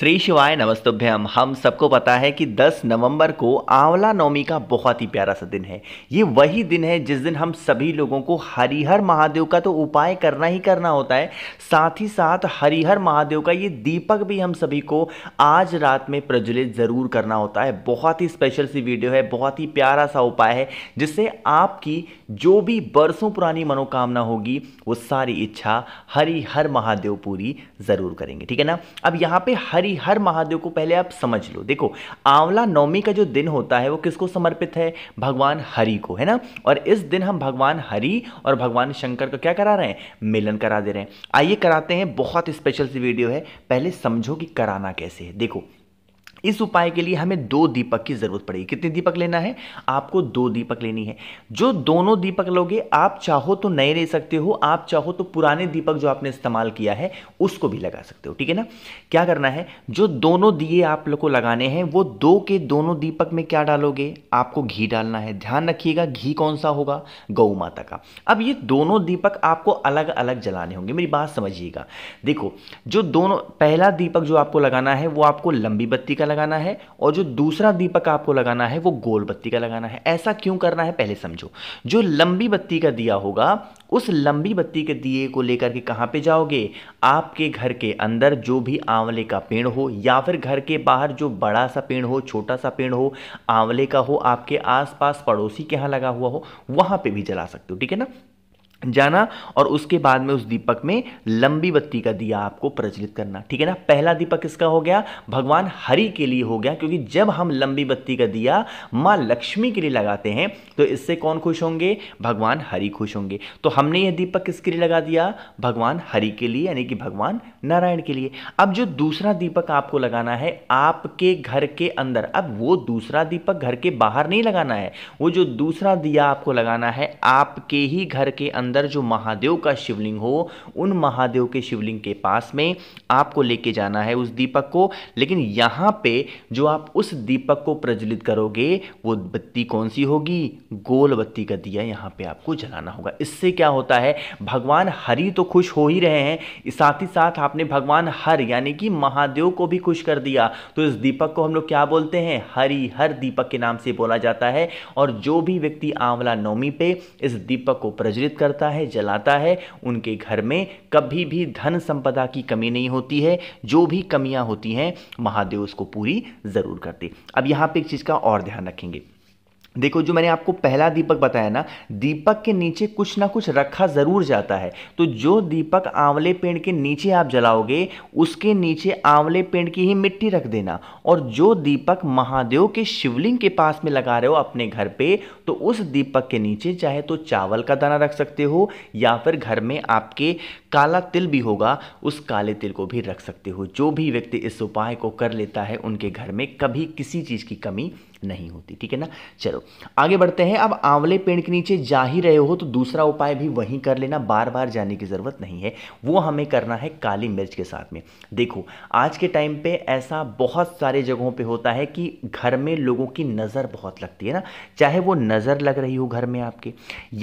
श्री शिवाय नमस्तुभ्यम हम सबको पता है कि 10 नवंबर को आंवला नवमी का बहुत ही प्यारा सा दिन है ये वही दिन है जिस दिन हम सभी लोगों को हरिहर महादेव का तो उपाय करना ही करना होता है साथ ही साथ हरिहर महादेव का ये दीपक भी हम सभी को आज रात में प्रज्वलित ज़रूर करना होता है बहुत ही स्पेशल सी वीडियो है बहुत ही प्यारा सा उपाय है जिससे आपकी जो भी बरसों पुरानी मनोकामना होगी वो सारी इच्छा हरिहर महादेव पूरी ज़रूर करेंगे ठीक है ना अब यहाँ पर हरि हरि हर महादेव को पहले आप समझ लो देखो आंवला नवमी का जो दिन होता है वो किसको समर्पित है भगवान हरि को है ना और इस दिन हम भगवान हरि और भगवान शंकर का क्या करा रहे हैं मिलन करा दे रहे हैं आइए कराते हैं बहुत स्पेशल सी वीडियो है पहले समझो कि कराना कैसे है देखो इस उपाय के लिए हमें दो दीपक की ज़रूरत पड़ेगी कितने दीपक लेना है आपको दो दीपक लेनी है जो दोनों दीपक लोगे आप चाहो तो नए ले सकते हो आप चाहो तो पुराने दीपक जो आपने इस्तेमाल किया है उसको भी लगा सकते हो ठीक है ना क्या करना है जो दोनों दिए आप लोग को लगाने हैं वो दो के दोनों दीपक में क्या डालोगे आपको घी डालना है ध्यान रखिएगा घी कौन सा होगा गौ माता का अब ये दोनों दीपक आपको अलग अलग जलाने होंगे मेरी बात समझिएगा देखो जो दोनों पहला दीपक जो आपको लगाना है वो आपको लंबी बत्ती का लगाना है और जो दूसरा दीपक आपको लगाना है वो गोल बत्ती का लगाना है ऐसा क्यों करना है पहले समझो जो लंबी बत्ती का दिया होगा उस लंबी बत्ती के दिए को लेकर के कहाँ पे जाओगे आपके घर के अंदर जो भी आंवले का पेड़ हो या फिर घर के बाहर जो बड़ा सा पेड़ हो छोटा सा पेड़ हो आंवले का हो आपके आसपास पड़ोसी के यहाँ लगा हुआ हो वहाँ पे भी जला सकते हो ठीक है ना जाना और उसके बाद में उस दीपक में लंबी बत्ती का दिया आपको प्रज्वलित करना ठीक है ना पहला दीपक किसका हो गया भगवान हरि के लिए हो गया क्योंकि जब हम लंबी बत्ती का दिया माँ लक्ष्मी के लिए लगाते हैं तो इससे कौन खुश होंगे भगवान हरि खुश होंगे तो हमने यह दीपक किसके लिए लगा दिया भगवान हरि के लिए यानी कि भगवान नारायण के लिए अब जो दूसरा दीपक आपको लगाना है आपके घर के अंदर अब वो दूसरा दीपक घर के बाहर नहीं लगाना है वो जो दूसरा दिया आपको लगाना है आपके ही घर के अंदर अंदर जो महादेव का शिवलिंग हो उन महादेव के शिवलिंग के पास में आपको लेके जाना है उस दीपक को लेकिन यहाँ पे जो आप उस दीपक को प्रज्वलित करोगे वो बत्ती कौन सी होगी गोल बत्ती का दिया यहाँ पे आपको जलाना होगा इससे क्या होता है भगवान हरि तो खुश हो ही रहे हैं साथ ही साथ आपने भगवान हर यानी कि महादेव को भी खुश कर दिया तो इस दीपक को हम लोग क्या बोलते हैं हरि हर दीपक के नाम से बोला जाता है और जो भी व्यक्ति आंवला नवमी पे इस दीपक को प्रज्वलित करता करता है जलाता है उनके घर में कभी भी धन संपदा की कमी नहीं होती है जो भी कमियां होती हैं महादेव उसको पूरी ज़रूर करते अब यहां पे एक चीज़ का और ध्यान रखेंगे देखो जो मैंने आपको पहला दीपक बताया ना दीपक के नीचे कुछ ना कुछ रखा ज़रूर जाता है तो जो दीपक आंवले पेड़ के नीचे आप जलाओगे उसके नीचे आंवले पेड़ की ही मिट्टी रख देना और जो दीपक महादेव के शिवलिंग के पास में लगा रहे हो अपने घर पे तो उस दीपक के नीचे चाहे तो चावल का दाना रख सकते हो या फिर घर में आपके काला तिल भी होगा उस काले तिल को भी रख सकते हो जो भी व्यक्ति इस उपाय को कर लेता है उनके घर में कभी किसी चीज़ की कमी नहीं होती ठीक है ना चलो आगे बढ़ते हैं अब आंवले पेड़ के नीचे जा ही रहे हो तो दूसरा उपाय भी वहीं कर लेना बार बार जाने की ज़रूरत नहीं है वो हमें करना है काली मिर्च के साथ में देखो आज के टाइम पे ऐसा बहुत सारे जगहों पे होता है कि घर में लोगों की नज़र बहुत लगती है ना चाहे वो नज़र लग रही हो घर में आपके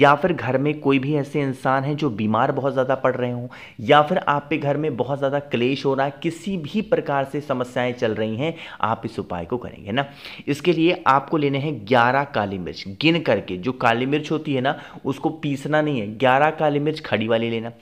या फिर घर में कोई भी ऐसे इंसान हैं जो बीमार बहुत ज़्यादा पड़ रहे हों या फिर आपके घर में बहुत ज़्यादा क्लेश हो रहा है किसी भी प्रकार से समस्याएं चल रही हैं आप इस उपाय को करेंगे ना इसके लिए लिए आपको लेने हैं ग्यारह काली मिर्च गिन करके जो काली मिर्च होती है ना उसको पीसना नहीं है ग्यारह काली मिर्च खड़ी वाली लेना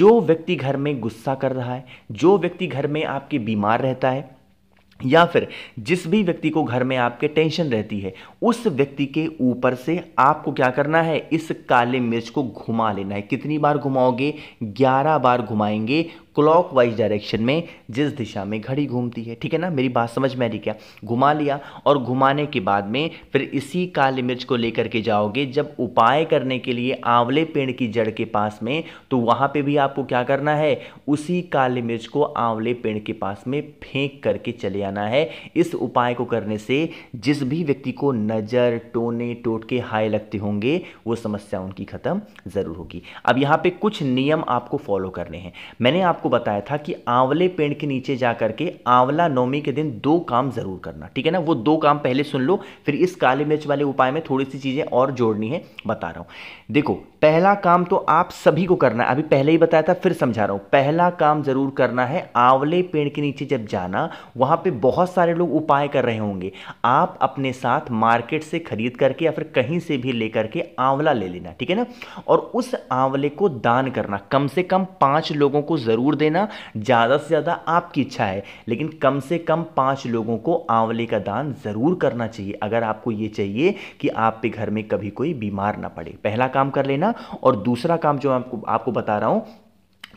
जो व्यक्ति घर में गुस्सा कर रहा है जो व्यक्ति घर में आपके बीमार रहता है या फिर जिस भी व्यक्ति को घर में आपके टेंशन रहती है उस व्यक्ति के ऊपर से आपको क्या करना है इस काले मिर्च को घुमा लेना है कितनी बार घुमाओगे 11 बार घुमाएंगे क्लॉक वाइज डायरेक्शन में जिस दिशा में घड़ी घूमती है ठीक है ना मेरी बात समझ में आ रही क्या घुमा लिया और घुमाने के बाद में फिर इसी काली मिर्च को लेकर के जाओगे जब उपाय करने के लिए आंवले पेड़ की जड़ के पास में तो वहाँ पे भी आपको क्या करना है उसी काली मिर्च को आंवले पेड़ के पास में फेंक करके चले आना है इस उपाय को करने से जिस भी व्यक्ति को नज़र टोने टोटके हाय लगते होंगे वो समस्या उनकी ख़त्म ज़रूर होगी अब यहाँ पर कुछ नियम आपको फॉलो करने हैं मैंने आप आपको बताया था कि आंवले पेड़ के नीचे जा करके आंवला नौमी के दिन दो काम ज़रूर करना ठीक है ना वो दो काम पहले सुन लो फिर इस काली मिर्च वाले उपाय में थोड़ी सी चीज़ें और जोड़नी है बता रहा हूं देखो पहला काम तो आप सभी को करना है अभी पहले ही बताया था फिर समझा रहा हूँ पहला काम ज़रूर करना है आंवले पेड़ के नीचे जब जाना वहाँ पे बहुत सारे लोग उपाय कर रहे होंगे आप अपने साथ मार्केट से खरीद करके या फिर कहीं से भी लेकर के आंवला ले लेना ठीक है ना और उस आंवले को दान करना कम से कम पाँच लोगों को ज़रूर देना ज़्यादा से ज़्यादा आपकी इच्छा है लेकिन कम से कम पाँच लोगों को आंवले का दान ज़रूर करना चाहिए अगर आपको ये चाहिए कि आपके घर में कभी कोई बीमार ना पड़े पहला काम कर लेना और दूसरा काम जो आपको आपको बता रहा हूँ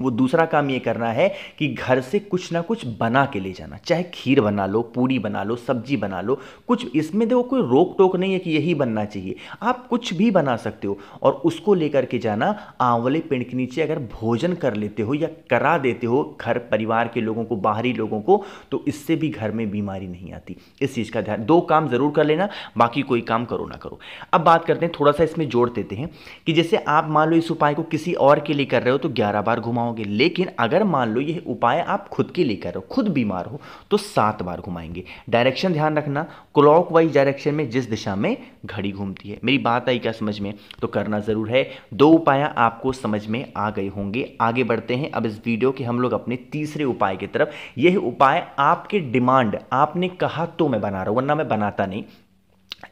वो दूसरा काम ये करना है कि घर से कुछ ना कुछ बना के ले जाना चाहे खीर बना लो पूरी बना लो सब्जी बना लो कुछ इसमें देखो कोई रोक टोक नहीं है कि यही बनना चाहिए आप कुछ भी बना सकते हो और उसको लेकर के जाना आंवले पेड़ के नीचे अगर भोजन कर लेते हो या करा देते हो घर परिवार के लोगों को बाहरी लोगों को तो इससे भी घर में बीमारी नहीं आती इस चीज़ का ध्यान दो काम ज़रूर कर लेना बाकी कोई काम करो ना करो अब बात करते हैं थोड़ा सा इसमें जोड़ देते हैं कि जैसे आप मान लो इस उपाय को किसी और के लिए कर रहे हो तो ग्यारह बार घुमाओ घुमाओगे लेकिन अगर मान लो ये उपाय आप खुद के लिए करो खुद बीमार हो तो सात बार घुमाएंगे डायरेक्शन ध्यान रखना क्लॉक वाइज डायरेक्शन में जिस दिशा में घड़ी घूमती है मेरी बात आई क्या समझ में तो करना ज़रूर है दो उपाय आपको समझ में आ गए होंगे आगे बढ़ते हैं अब इस वीडियो के हम लोग अपने तीसरे उपाय की तरफ यह उपाय आपके डिमांड आपने कहा तो मैं बना रहा हूं वरना मैं बनाता नहीं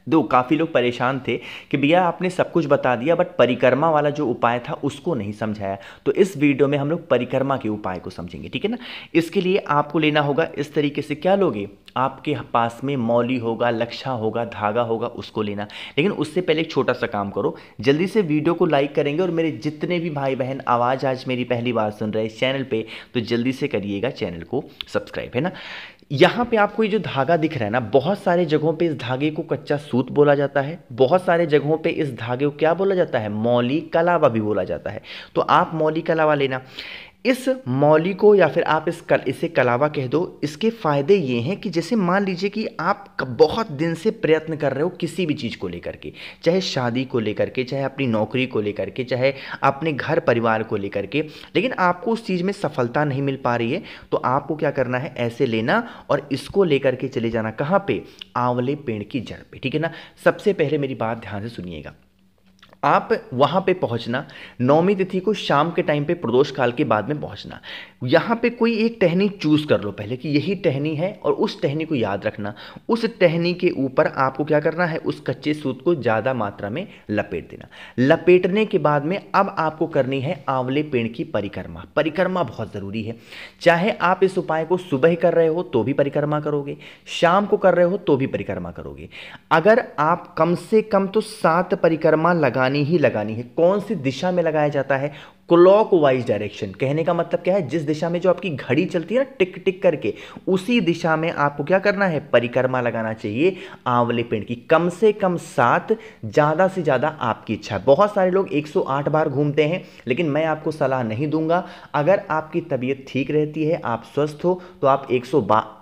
दो काफ़ी लोग परेशान थे कि भैया आपने सब कुछ बता दिया बट परिक्रमा वाला जो उपाय था उसको नहीं समझाया तो इस वीडियो में हम लोग परिक्रमा के उपाय को समझेंगे ठीक है ना इसके लिए आपको लेना होगा इस तरीके से क्या लोगे आपके पास में मौली होगा लक्षा होगा धागा होगा उसको लेना लेकिन उससे पहले एक छोटा सा काम करो जल्दी से वीडियो को लाइक करेंगे और मेरे जितने भी भाई बहन आवाज़ आज मेरी पहली बार सुन रहे हैं इस चैनल पर तो जल्दी से करिएगा चैनल को सब्सक्राइब है ना यहाँ पे आपको ये जो धागा दिख रहा है ना बहुत सारे जगहों पे इस धागे को कच्चा सूत बोला जाता है बहुत सारे जगहों पे इस धागे को क्या बोला जाता है मौली कलावा भी बोला जाता है तो आप मौली कलावा लेना इस मौली को या फिर आप इस कल इसे कलावा कह दो इसके फ़ायदे ये हैं कि जैसे मान लीजिए कि आप बहुत दिन से प्रयत्न कर रहे हो किसी भी चीज़ को लेकर के चाहे शादी को लेकर के चाहे अपनी नौकरी को लेकर के चाहे अपने घर परिवार को लेकर के लेकिन आपको उस चीज़ में सफलता नहीं मिल पा रही है तो आपको क्या करना है ऐसे लेना और इसको लेकर के चले जाना कहाँ पर आंवले पेड़ की जड़ पर ठीक है ना सबसे पहले मेरी बात ध्यान से सुनिएगा आप वहाँ पे पहुँचना नौमी तिथि को शाम के टाइम पे प्रदोष काल के बाद में पहुँचना यहाँ पे कोई एक टहनी चूज़ कर लो पहले कि यही टहनी है और उस टहनी को याद रखना उस टहनी के ऊपर आपको क्या करना है उस कच्चे सूत को ज़्यादा मात्रा में लपेट देना लपेटने के बाद में अब आपको करनी है आंवले पेड़ की परिक्रमा परिक्रमा बहुत ज़रूरी है चाहे आप इस उपाय को सुबह कर रहे हो तो भी परिक्रमा करोगे शाम को कर रहे हो तो भी परिक्रमा करोगे अगर आप कम से कम तो सात परिक्रमा लगाने लगानी ही लगानी है कौन सी दिशा में लगाया जाता है क्लॉक वाइज डायरेक्शन कहने का मतलब क्या है जिस दिशा में जो आपकी घड़ी चलती है ना टिक टिक करके उसी दिशा में आपको क्या करना है परिक्रमा लगाना चाहिए आंवले पेड़ की कम से कम सात ज़्यादा से ज़्यादा आपकी इच्छा बहुत सारे लोग 108 बार घूमते हैं लेकिन मैं आपको सलाह नहीं दूंगा अगर आपकी तबीयत ठीक रहती है आप स्वस्थ हो तो आप एक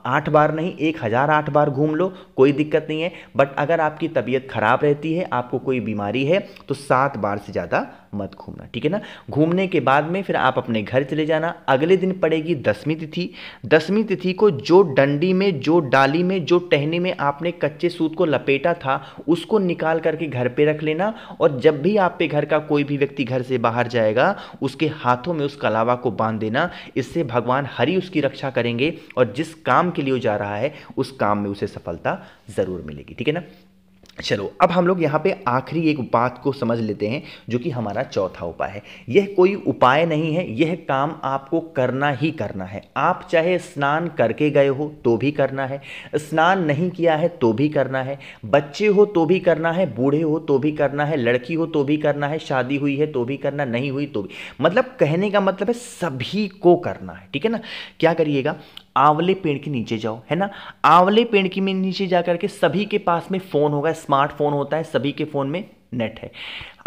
आठ बार नहीं एक हजार आठ बार घूम लो कोई दिक्कत नहीं है बट अगर आपकी तबीयत खराब रहती है आपको कोई बीमारी है तो सात बार से ज़्यादा मत घूमना ठीक है ना घूम घूमने के बाद में फिर आप अपने घर चले जाना अगले दिन पड़ेगी दसवीं तिथि दसवीं तिथि को जो डंडी में जो डाली में जो टहनी में आपने कच्चे सूत को लपेटा था उसको निकाल करके घर पे रख लेना और जब भी आप पे घर का कोई भी व्यक्ति घर से बाहर जाएगा उसके हाथों में उस कलावा को बांध देना इससे भगवान हरि उसकी रक्षा करेंगे और जिस काम के लिए जा रहा है उस काम में उसे सफलता ज़रूर मिलेगी ठीक है ना चलो अब हम लोग यहाँ पे आखिरी एक बात को समझ लेते हैं जो कि हमारा चौथा उपाय है यह कोई उपाय नहीं है यह काम आपको करना ही करना है आप चाहे स्नान करके गए हो तो भी करना है स्नान नहीं किया है तो भी करना है बच्चे हो तो भी करना है बूढ़े हो तो भी करना है लड़की हो तो भी करना है शादी हुई है तो भी करना नहीं हुई तो भी मतलब कहने का मतलब है सभी को करना है ठीक है ना क्या करिएगा आंवले पेड़ के नीचे जाओ है ना आंवले पेड़ के में नीचे जा करके सभी के पास में फ़ोन होगा स्मार्टफोन होता है सभी के फ़ोन में नेट है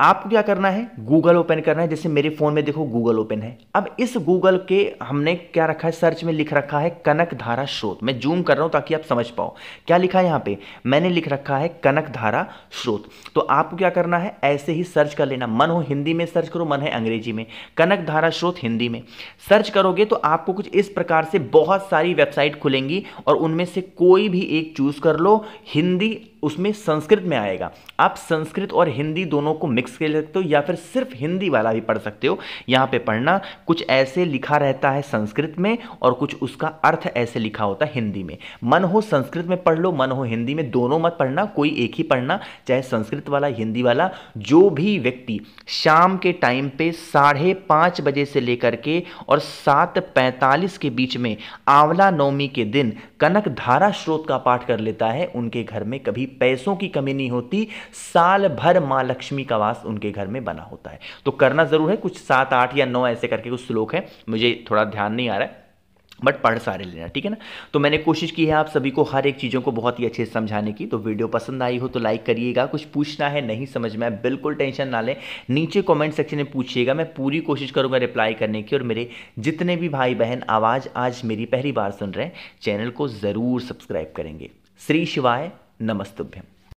आपको क्या करना है गूगल ओपन करना है जैसे मेरे फ़ोन में देखो गूगल ओपन है अब इस गूगल के हमने क्या रखा है सर्च में लिख रखा है कनक धारा स्रोत मैं जूम कर रहा हूँ ताकि आप समझ पाओ क्या लिखा है यहाँ पे मैंने लिख रखा है कनक धारा स्रोत तो आपको क्या करना है ऐसे ही सर्च कर लेना मन हो हिंदी में सर्च करो मन है अंग्रेजी में कनक धारा स्रोत हिंदी में सर्च करोगे तो आपको कुछ इस प्रकार से बहुत सारी वेबसाइट खुलेंगी और उनमें से कोई भी एक चूज़ कर लो हिंदी उसमें संस्कृत में आएगा आप संस्कृत और हिंदी दोनों को मिक्स कर सकते हो या फिर सिर्फ हिंदी वाला भी पढ़ सकते हो यहाँ पे पढ़ना कुछ ऐसे लिखा रहता है संस्कृत में और कुछ उसका अर्थ ऐसे लिखा होता है हिंदी में मन हो संस्कृत में पढ़ लो मन हो हिंदी में दोनों मत पढ़ना कोई एक ही पढ़ना चाहे संस्कृत वाला हिंदी वाला जो भी व्यक्ति शाम के टाइम पे साढ़े पाँच बजे से लेकर के और सात पैंतालीस के बीच में आंवला नवमी के दिन कनक धारा स्रोत का पाठ कर लेता है उनके घर में कभी पैसों की कमी नहीं होती साल भर माँ लक्ष्मी का वास उनके घर में बना होता है तो करना ज़रूर है कुछ सात आठ या नौ ऐसे करके कुछ श्लोक है मुझे थोड़ा ध्यान नहीं आ रहा है बट पढ़ सारे लेना ठीक है ना तो मैंने कोशिश की है आप सभी को हर एक चीज़ों को बहुत ही अच्छे से समझाने की तो वीडियो पसंद आई हो तो लाइक करिएगा कुछ पूछना है नहीं समझ में बिल्कुल टेंशन ना लें नीचे कमेंट सेक्शन में पूछिएगा मैं पूरी कोशिश करूंगा रिप्लाई करने की और मेरे जितने भी भाई बहन आवाज़ आज मेरी पहली बार सुन रहे हैं चैनल को ज़रूर सब्सक्राइब करेंगे श्री शिवाय नमस्तुभ्यम